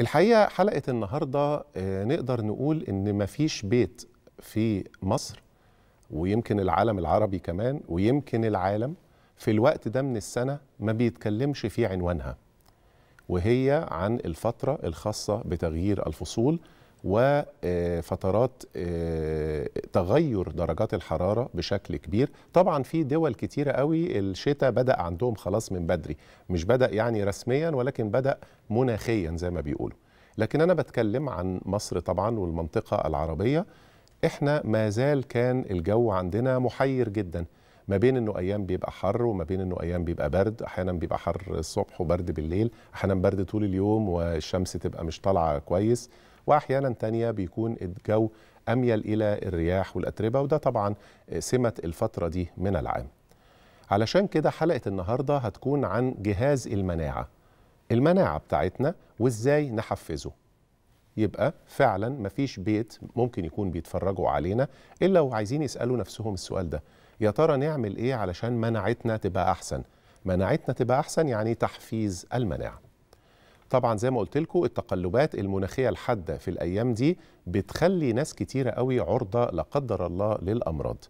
الحقيقه حلقه النهارده آه، نقدر نقول ان مفيش بيت في مصر ويمكن العالم العربي كمان ويمكن العالم في الوقت ده من السنه ما بيتكلمش في عنوانها وهي عن الفتره الخاصه بتغيير الفصول وفترات آه، تغير درجات الحرارة بشكل كبير طبعا في دول كتيرة قوي الشتاء بدأ عندهم خلاص من بدري مش بدأ يعني رسميا ولكن بدأ مناخيا زي ما بيقولوا لكن أنا بتكلم عن مصر طبعا والمنطقة العربية احنا ما زال كان الجو عندنا محير جدا ما بين انه ايام بيبقى حر وما بين انه ايام بيبقى برد احيانا بيبقى حر الصبح وبرد بالليل احيانا برد طول اليوم والشمس تبقى مش طالعه كويس واحيانا ثانيه بيكون الجو اميل الى الرياح والاتربه وده طبعا سمه الفتره دي من العام علشان كده حلقه النهارده هتكون عن جهاز المناعه المناعه بتاعتنا وازاي نحفزه يبقى فعلا مفيش بيت ممكن يكون بيتفرجوا علينا الا وعايزين يسالوا نفسهم السؤال ده يا ترى نعمل ايه علشان مناعتنا تبقى احسن مناعتنا تبقى احسن يعني تحفيز المناعه طبعا زي ما قلت لكم التقلبات المناخيه الحاده في الايام دي بتخلي ناس كتيره قوي عرضه لا قدر الله للامراض